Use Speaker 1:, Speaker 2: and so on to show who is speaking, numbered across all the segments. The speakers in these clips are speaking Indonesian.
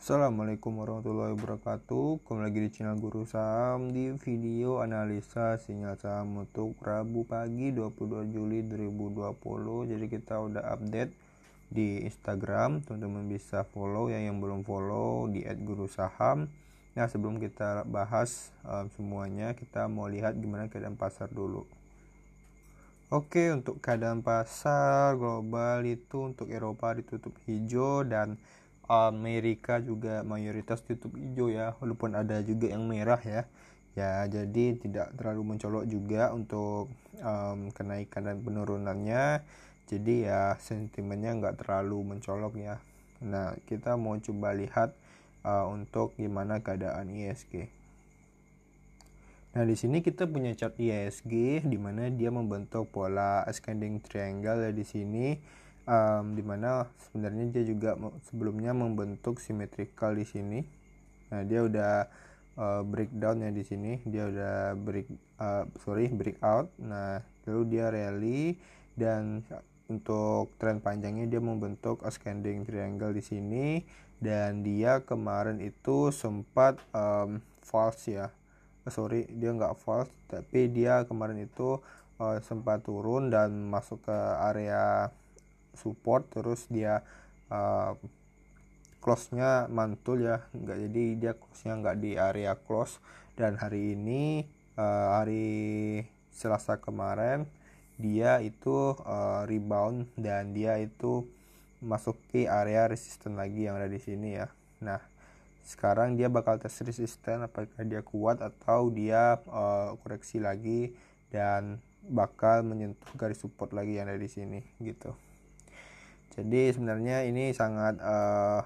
Speaker 1: Assalamualaikum warahmatullahi wabarakatuh Kembali lagi di channel Guru Saham Di video analisa sinyal saham untuk Rabu pagi 22 Juli 2020 Jadi kita udah update di Instagram Teman-teman bisa follow yang yang belum follow di Guru Saham Nah sebelum kita bahas um, semuanya Kita mau lihat gimana keadaan pasar dulu Oke untuk keadaan pasar global itu untuk Eropa ditutup hijau dan Amerika juga mayoritas tutup hijau ya walaupun ada juga yang merah ya ya jadi tidak terlalu mencolok juga untuk um, kenaikan dan penurunannya jadi ya sentimennya nggak terlalu mencolok ya nah kita mau coba lihat uh, untuk gimana keadaan ISG nah di sini kita punya chart ISG di mana dia membentuk pola ascending triangle ya di sini um, dimana sebenarnya dia juga sebelumnya membentuk simetrikal di sini nah dia udah uh, breakdown ya di sini dia udah break uh, sorry breakout nah lalu dia rally dan untuk tren panjangnya dia membentuk ascending triangle di sini dan dia kemarin itu sempat um, false ya eh, sorry dia nggak false tapi dia kemarin itu uh, sempat turun dan masuk ke area support terus dia uh, close-nya mantul ya nggak jadi dia close-nya nggak di area close dan hari ini uh, hari Selasa kemarin dia itu uh, rebound dan dia itu masuki area resisten lagi yang ada di sini ya nah sekarang dia bakal tes resisten apakah dia kuat atau dia uh, koreksi lagi dan bakal menyentuh garis support lagi yang ada di sini gitu jadi sebenarnya ini sangat uh,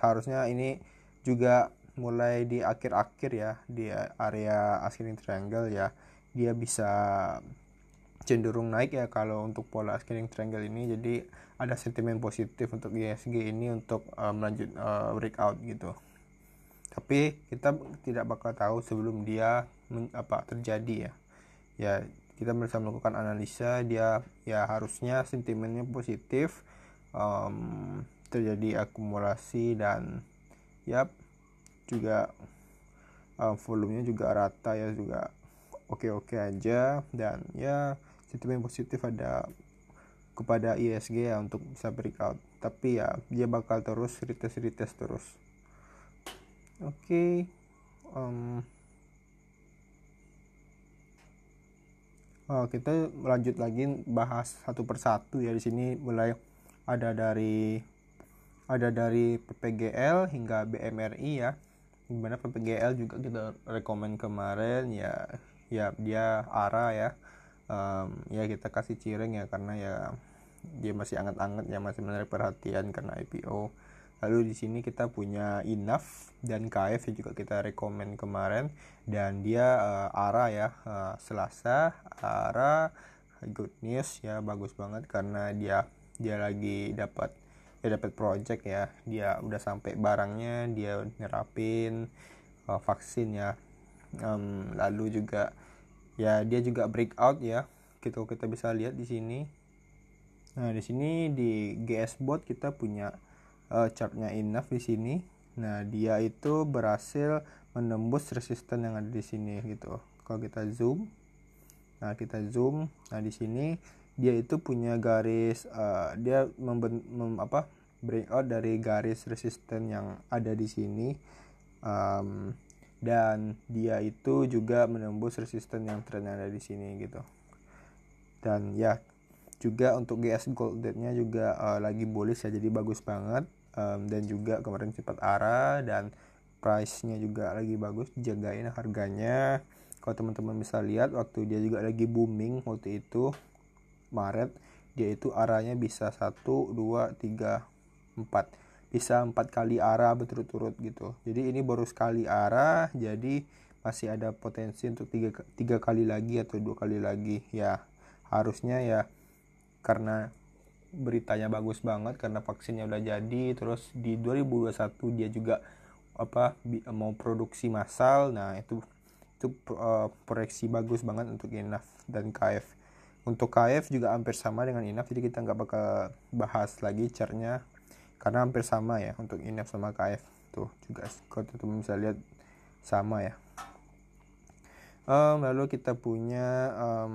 Speaker 1: harusnya ini juga mulai di akhir-akhir ya di area ascending triangle ya dia bisa cenderung naik ya kalau untuk pola ascending triangle ini jadi ada sentimen positif untuk ISG ini untuk uh, melanjut uh, breakout gitu tapi kita tidak bakal tahu sebelum dia men, apa terjadi ya ya kita bisa melakukan analisa dia ya harusnya sentimennya positif um, terjadi akumulasi dan yap juga um, volumenya juga rata ya juga oke-oke aja dan ya sentimen positif ada kepada ISG ya untuk bisa breakout tapi ya dia bakal terus retest retest terus oke okay. um, Oh, eh, kita lanjut lagi bahas satu persatu ya di sini mulai ada dari ada dari PPGL hingga BMRI ya gimana PPGL juga kita rekomend kemarin ya ya dia arah ya um, ya kita kasih cireng ya karena ya dia masih anget-anget ya masih menarik perhatian karena IPO lalu di sini kita punya Enough dan KF yang juga kita rekomend kemarin dan dia uh, ARA ya uh, Selasa ARA Good News ya bagus banget karena dia dia lagi dapat dia dapat project ya dia udah sampai barangnya dia nerapin uh, vaksin ya um, lalu juga ya dia juga breakout ya gitu kita bisa lihat di sini nah di sini di GS bot kita punya uh, chartnya enough di sini nah dia itu berhasil menembus resisten yang ada di sini gitu kalau kita zoom nah kita zoom nah di sini dia itu punya garis uh, dia memben mem, apa break out dari garis resisten yang ada di sini um, dan dia itu juga menembus resisten yang trennya ada di sini gitu dan ya juga untuk GS gold Date-nya juga uh, lagi bullish ya jadi bagus banget um, dan juga kemarin cepat arah dan price-nya juga lagi bagus jagain harganya kalau teman-teman bisa lihat waktu dia juga lagi booming waktu itu Maret dia itu arahnya bisa 1 2 3 4 bisa empat kali arah berturut-turut gitu jadi ini baru sekali arah jadi masih ada potensi untuk tiga, tiga kali lagi atau dua kali lagi ya harusnya ya karena beritanya bagus banget karena vaksinnya udah jadi terus di 2021 dia juga apa mau produksi massal nah itu itu uh, proyeksi bagus banget untuk INAF dan KF untuk KF juga hampir sama dengan INAF jadi kita nggak bakal bahas lagi chartnya karena hampir sama ya untuk INAF sama KF tuh juga kalau teman bisa lihat sama ya um, lalu kita punya um,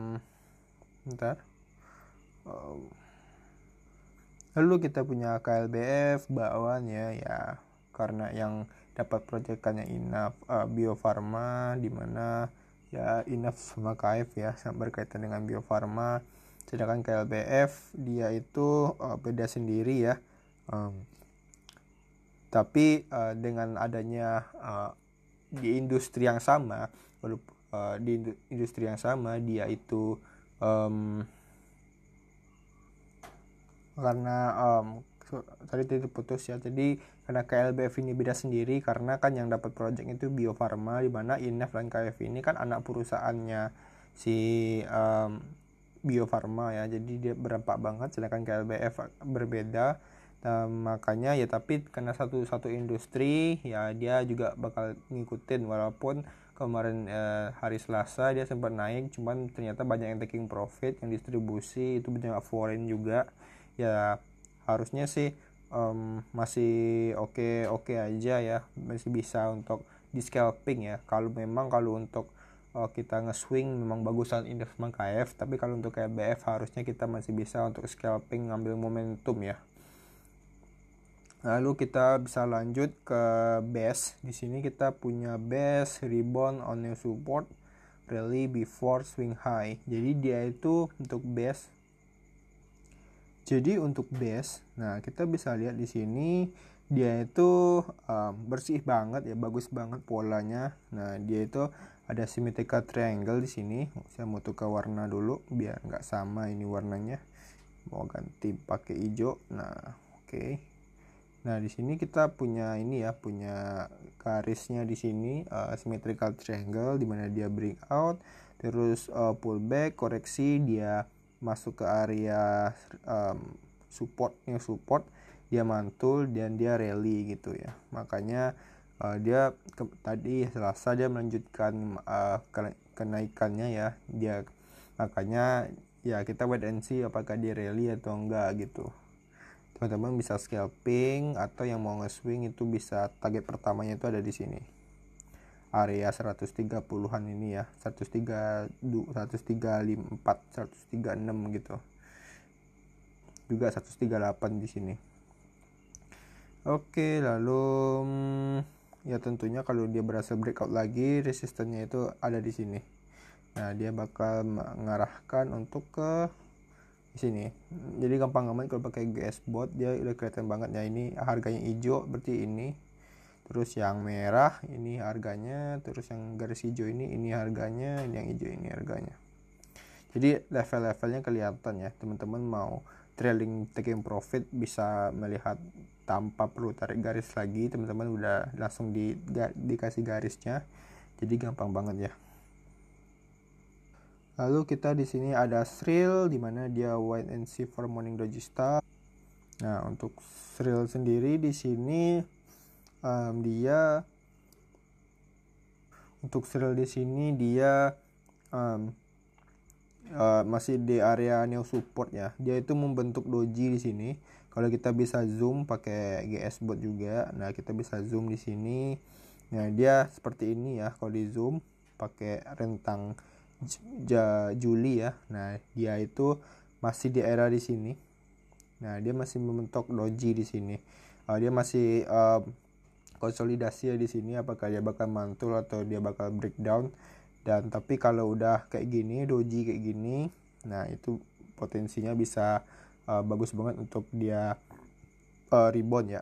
Speaker 1: ntar um, lalu kita punya KLBF bawaannya ya karena yang dapat proyekannya INAF uh, Bio Farma di mana ya enough sama KF ya berkaitan dengan biofarma. sedangkan KLBF dia itu uh, beda sendiri ya um, tapi uh, dengan adanya uh, di industri yang sama uh, di industri yang sama dia itu um, karena um, tadi tadi putus ya jadi karena KLBF ini beda sendiri karena kan yang dapat project itu Bio Farma di mana INEF dan KF ini kan anak perusahaannya si um, Bio Farma ya jadi dia berempat banget sedangkan KLBF berbeda dan makanya ya tapi karena satu satu industri ya dia juga bakal ngikutin walaupun kemarin eh, hari Selasa dia sempat naik cuman ternyata banyak yang taking profit yang distribusi itu banyak foreign juga ya harusnya sih um, masih oke okay, oke okay aja ya masih bisa untuk di scalping ya kalau memang kalau untuk uh, kita nge-swing memang bagusan indeks KF tapi kalau untuk kayak harusnya kita masih bisa untuk scalping ngambil momentum ya lalu kita bisa lanjut ke base di sini kita punya base rebound on new support rally before swing high jadi dia itu untuk base jadi untuk base, nah kita bisa lihat di sini dia itu um, bersih banget ya, bagus banget polanya. Nah dia itu ada symmetrical triangle di sini. Saya mau tukar warna dulu biar nggak sama ini warnanya. Mau ganti pakai hijau. Nah oke. Okay. Nah di sini kita punya ini ya, punya garisnya di sini uh, symmetrical triangle dimana dia bring out, terus uh, pull back, koreksi dia masuk ke area um, supportnya support dia mantul dan dia rally gitu ya makanya uh, dia ke, tadi selasa dia melanjutkan uh, kenaikannya ya dia makanya ya kita wait and see apakah dia rally atau enggak gitu teman-teman bisa scalping atau yang mau nge-swing itu bisa target pertamanya itu ada di sini area 130-an ini ya 103 134 136 gitu juga 138 di sini oke lalu hmm, ya tentunya kalau dia berhasil breakout lagi resistennya itu ada di sini nah dia bakal mengarahkan untuk ke di sini jadi gampang gampang kalau pakai gas bot dia udah kelihatan banget ya ini harganya hijau berarti ini terus yang merah ini harganya terus yang garis hijau ini ini harganya ini yang hijau ini harganya jadi level-levelnya kelihatan ya teman-teman mau trailing taking profit bisa melihat tanpa perlu tarik garis lagi teman-teman udah langsung di, ga, dikasih garisnya jadi gampang banget ya lalu kita di sini ada shrill dimana dia white and silver for morning register nah untuk shrill sendiri di sini um, dia untuk serial di sini dia um, uh, masih di area new support ya dia itu membentuk doji di sini kalau kita bisa zoom pakai GS bot juga nah kita bisa zoom di sini nah dia seperti ini ya kalau di zoom pakai rentang Juli ya nah dia itu masih di era di sini nah dia masih membentuk doji di sini uh, dia masih uh, konsolidasi ya di sini apakah dia bakal mantul atau dia bakal breakdown dan tapi kalau udah kayak gini doji kayak gini nah itu potensinya bisa uh, bagus banget untuk dia uh, rebound ya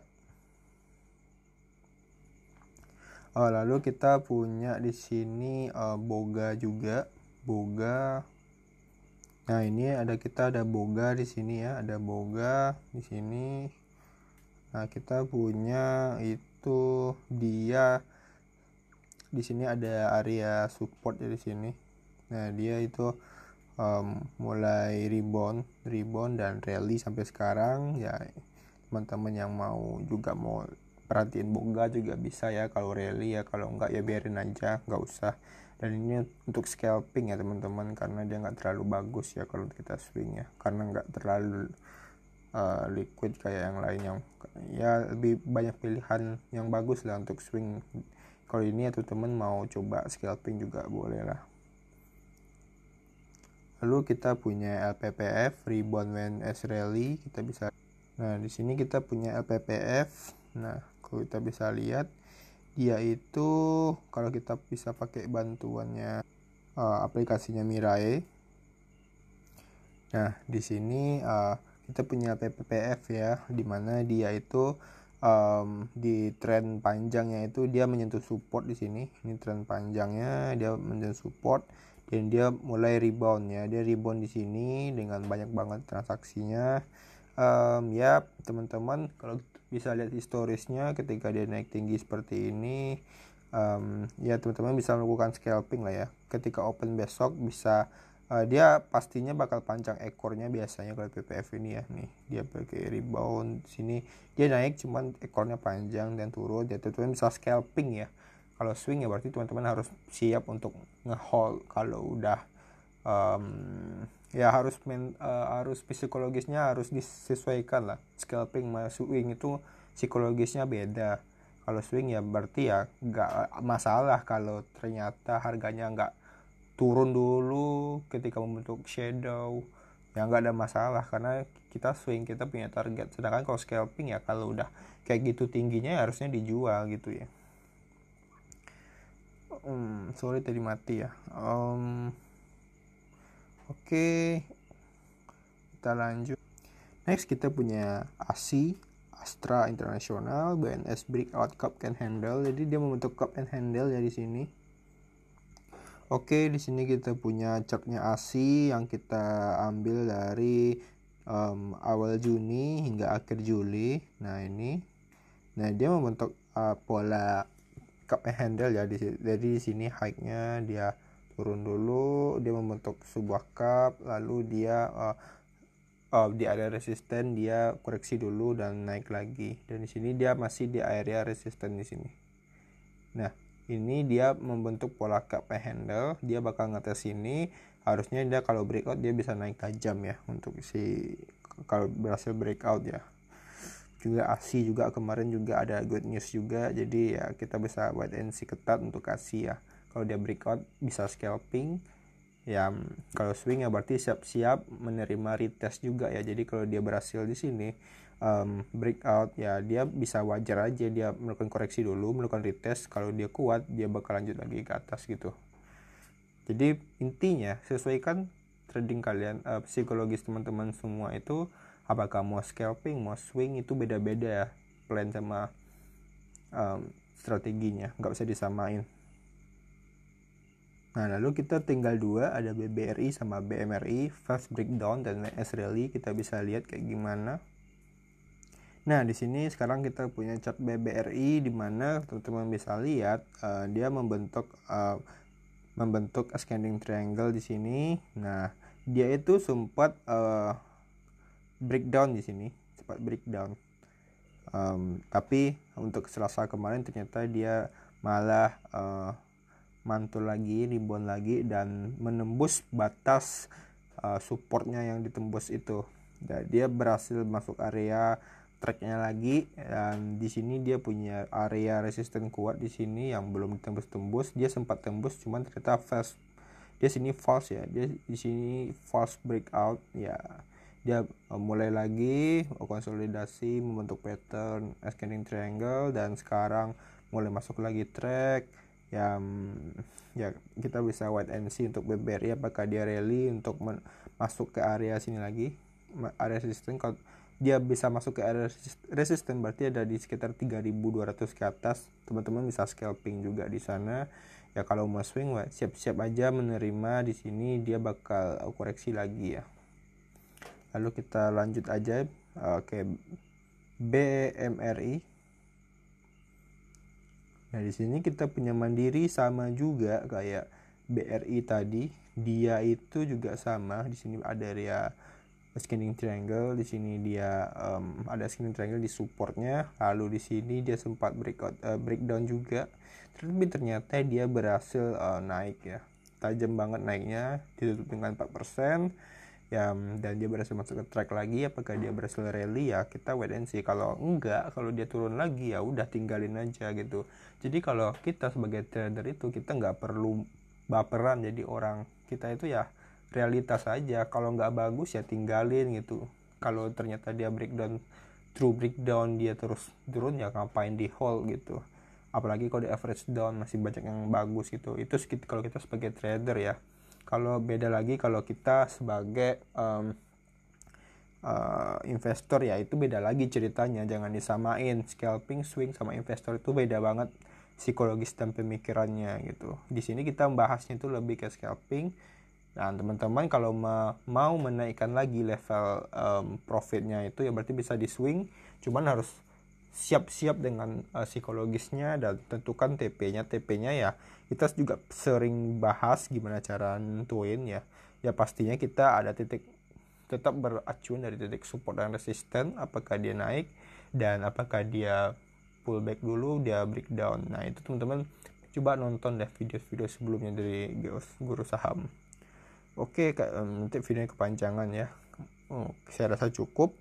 Speaker 1: uh, lalu kita punya di sini uh, boga juga boga Nah, ini ada kita ada boga di sini ya, ada boga di sini. Nah, kita punya itu itu dia di sini ada area support ya di sini nah dia itu um, mulai rebound rebound dan rally sampai sekarang ya teman-teman yang mau juga mau perhatiin boga juga bisa ya kalau rally ya kalau enggak ya biarin aja nggak usah dan ini untuk scalping ya teman-teman karena dia nggak terlalu bagus ya kalau kita swing ya karena nggak terlalu Eh, liquid kayak yang lain yang ya lebih banyak pilihan yang bagus lah untuk swing kalau ini atau ya teman mau coba scalping juga boleh lah lalu kita punya LPPF Ribbon When S Rally kita bisa nah di sini kita punya LPPF nah kalau kita bisa lihat dia itu kalau kita bisa pakai bantuannya uh, aplikasinya Mirai. Nah, di sini uh, kita punya PPPF ya dimana dia itu um, di tren panjangnya itu dia menyentuh support di sini ini tren panjangnya dia menyentuh support dan dia mulai rebound ya dia rebound di sini dengan banyak banget transaksinya um, ya teman-teman kalau bisa lihat historisnya ketika dia naik tinggi seperti ini um, ya teman-teman bisa melakukan scalping lah ya ketika open besok bisa uh, dia pastinya bakal panjang ekornya biasanya kalau PPF ini ya nih dia pakai rebound sini dia naik cuman ekornya panjang dan turun jadi teman bisa scalping ya kalau swing ya berarti teman-teman harus siap untuk ngehold kalau udah um, ya harus men, uh, harus psikologisnya harus disesuaikan lah scalping sama swing itu psikologisnya beda kalau swing ya berarti ya nggak masalah kalau ternyata harganya nggak turun dulu ketika membentuk shadow ya nggak ada masalah karena kita swing kita punya target sedangkan kalau scalping ya kalau udah kayak gitu tingginya ya harusnya dijual gitu ya um, sorry tadi mati ya um, oke okay. kita lanjut next kita punya ASI Astra International BNS Breakout Cup and Handle jadi dia membentuk cup and handle ya di sini Oke, di sini kita punya ceknya ASI yang kita ambil dari um, awal Juni hingga akhir Juli. Nah, ini nah dia membentuk uh, pola cup and handle ya. Jadi di sini high-nya dia turun dulu, dia membentuk sebuah cup, lalu dia uh, uh, di area resisten dia koreksi dulu dan naik lagi. Dan di sini dia masih di area resisten di sini. Nah, ini dia membentuk pola cup handle dia bakal ngetes ini harusnya dia kalau breakout dia bisa naik tajam ya untuk si kalau berhasil breakout ya juga ASI juga kemarin juga ada good news juga jadi ya kita bisa wait and see ketat untuk ASI ya kalau dia breakout bisa scalping ya kalau swing ya berarti siap-siap menerima retest juga ya jadi kalau dia berhasil di sini um, breakout ya dia bisa wajar aja dia melakukan koreksi dulu melakukan retest kalau dia kuat dia bakal lanjut lagi ke atas gitu jadi intinya sesuaikan trading kalian uh, psikologis teman-teman semua itu apakah mau scalping mau swing itu beda-beda ya plan sama um, strateginya nggak bisa disamain Nah, lalu kita tinggal dua, ada BBRI sama BMRI, fast breakdown dan S Kita bisa lihat kayak gimana. Nah, di sini sekarang kita punya chart BBRI di mana teman-teman bisa lihat uh, dia membentuk uh, membentuk ascending triangle di sini. Nah, dia itu sempat uh, breakdown di sini, sempat breakdown. Um, tapi untuk Selasa kemarin ternyata dia malah uh, mantul lagi, rebound lagi dan menembus batas uh, supportnya yang ditembus itu. dan nah, dia berhasil masuk area tracknya lagi dan di sini dia punya area resisten kuat di sini yang belum tembus-tembus dia sempat tembus cuman ternyata fast dia sini false ya dia di sini false breakout ya dia eh, mulai lagi konsolidasi membentuk pattern ascending triangle dan sekarang mulai masuk lagi track yang ya kita bisa wait and see untuk ya apakah dia rally untuk masuk ke area sini lagi area resisten kalau dia bisa masuk ke area resisten berarti ada di sekitar 3200 ke atas teman-teman bisa scalping juga di sana ya kalau mau swing siap-siap aja menerima di sini dia bakal koreksi lagi ya lalu kita lanjut aja oke BMRI nah di sini kita punya mandiri sama juga kayak BRI tadi dia itu juga sama di sini ada area skinning triangle di sini dia um, ada skinning triangle di supportnya lalu di sini dia sempat breakout uh, eh, breakdown juga tapi ternyata dia berhasil uh, naik ya tajam banget naiknya ditutup dengan 4% persen ya dan dia berhasil masuk ke track lagi apakah dia berhasil rally ya kita wait and see kalau enggak kalau dia turun lagi ya udah tinggalin aja gitu jadi kalau kita sebagai trader itu kita nggak perlu baperan jadi orang kita itu ya realitas aja kalau nggak bagus ya tinggalin gitu kalau ternyata dia breakdown true breakdown dia terus turun ya ngapain di hold gitu apalagi kalau di average down masih banyak yang bagus gitu itu kalau kita sebagai trader ya kalau beda lagi kalau kita sebagai um, uh, investor ya itu beda lagi ceritanya jangan disamain scalping swing sama investor itu beda banget psikologis dan pemikirannya gitu di sini kita membahasnya itu lebih ke scalping Nah, teman-teman kalau mau menaikkan lagi level um, profitnya itu ya berarti bisa di swing, cuman harus siap-siap dengan uh, psikologisnya dan tentukan TP-nya. TP-nya ya kita juga sering bahas gimana cara nentuin ya. Ya pastinya kita ada titik tetap beracun dari titik support dan resisten, apakah dia naik dan apakah dia pullback dulu, dia breakdown. Nah, itu teman-teman coba nonton deh video-video sebelumnya dari Guru Saham oke okay, nanti videonya kepanjangan ya oh, saya rasa cukup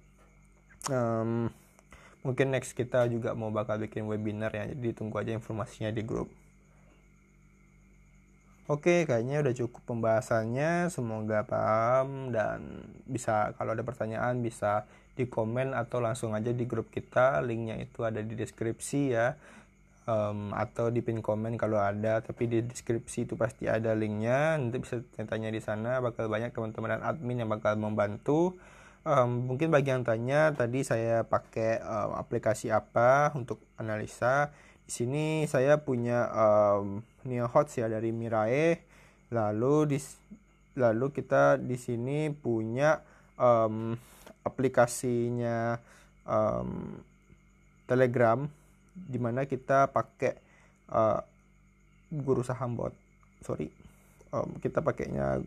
Speaker 1: um, mungkin next kita juga mau bakal bikin webinar ya jadi tunggu aja informasinya di grup Oke, kayaknya udah cukup pembahasannya. Semoga paham dan bisa kalau ada pertanyaan bisa di komen atau langsung aja di grup kita. Linknya itu ada di deskripsi ya um, atau di pin komen kalau ada tapi di deskripsi itu pasti ada linknya nanti bisa tanya di sana bakal banyak teman-teman dan admin yang bakal membantu um, mungkin bagi yang tanya tadi saya pakai um, aplikasi apa untuk analisa di sini saya punya um, NeoHots ya dari Mirae lalu di lalu kita di sini punya um, aplikasinya um, Telegram di mana kita pakai uh, eh, guru saham bot sorry um, kita pakainya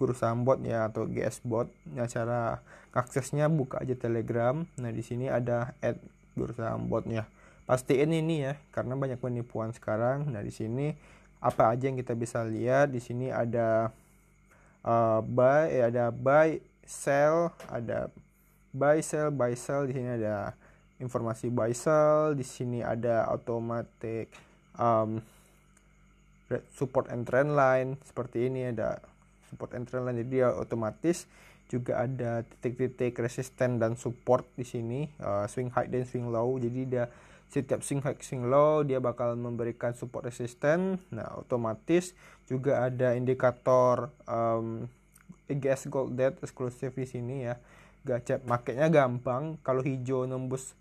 Speaker 1: guru saham bot ya atau GS bot ya cara aksesnya buka aja telegram nah di sini ada add guru saham botnya pastiin ini ya karena banyak penipuan sekarang nah di sini apa aja yang kita bisa lihat di sini ada uh, buy eh, ada buy sell ada buy sell buy sell di sini ada informasi buy sell, di sini ada automatic um, support and trend line seperti ini ada support and trend line jadi dia otomatis juga ada titik-titik resisten dan support di sini uh, swing high dan swing low jadi dia setiap swing high swing low dia bakal memberikan support resisten nah otomatis juga ada indikator um, EGS gold debt eksklusif di sini ya gacet marketnya gampang kalau hijau nembus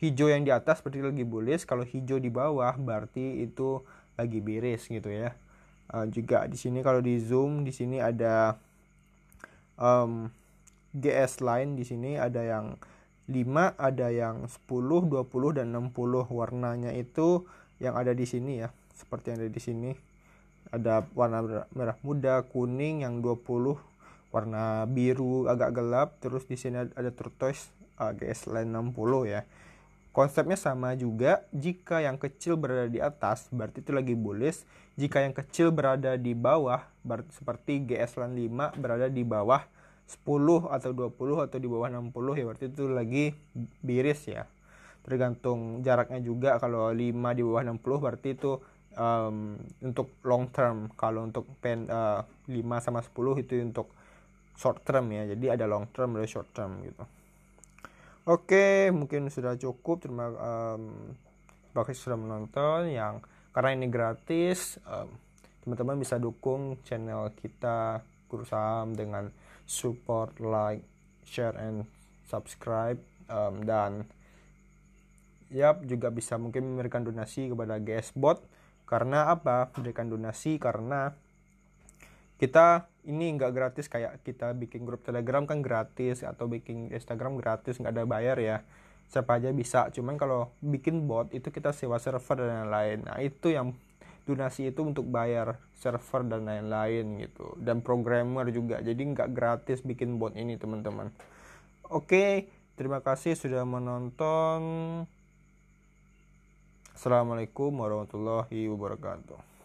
Speaker 1: hijau yang di atas berarti lagi bullish kalau hijau di bawah berarti itu lagi biris gitu ya uh, juga di sini kalau di zoom di sini ada um, GS line di sini ada yang 5 ada yang 10 20 dan 60 warnanya itu yang ada di sini ya seperti yang ada di sini ada warna merah muda kuning yang 20 warna biru agak gelap terus di sini ada turquoise uh, ah, GS line 60 ya Konsepnya sama juga, jika yang kecil berada di atas berarti itu lagi bullish, jika yang kecil berada di bawah berarti seperti GS Land 5 berada di bawah 10 atau 20 atau di bawah 60 ya berarti itu lagi biris ya. Tergantung jaraknya juga kalau 5 di bawah 60 berarti itu um, untuk long term. Kalau untuk pen uh, eh, 5 sama 10 itu untuk short term ya. Jadi ada long term dan short term gitu. Oke, mungkin sudah cukup. Terima um, kasih sudah menonton. Yang karena ini gratis, teman teman-teman bisa dukung channel kita Guru Saham dengan support like, share, and subscribe um, dan Yap, juga bisa mungkin memberikan donasi kepada GSBot karena apa? Memberikan donasi karena kita ini nggak gratis kayak kita bikin grup telegram kan gratis atau bikin instagram gratis nggak ada bayar ya siapa aja bisa cuman kalau bikin bot itu kita sewa server dan lain-lain nah itu yang donasi itu untuk bayar server dan lain-lain gitu dan programmer juga jadi nggak gratis bikin bot ini teman-teman oke terima kasih sudah menonton assalamualaikum warahmatullahi wabarakatuh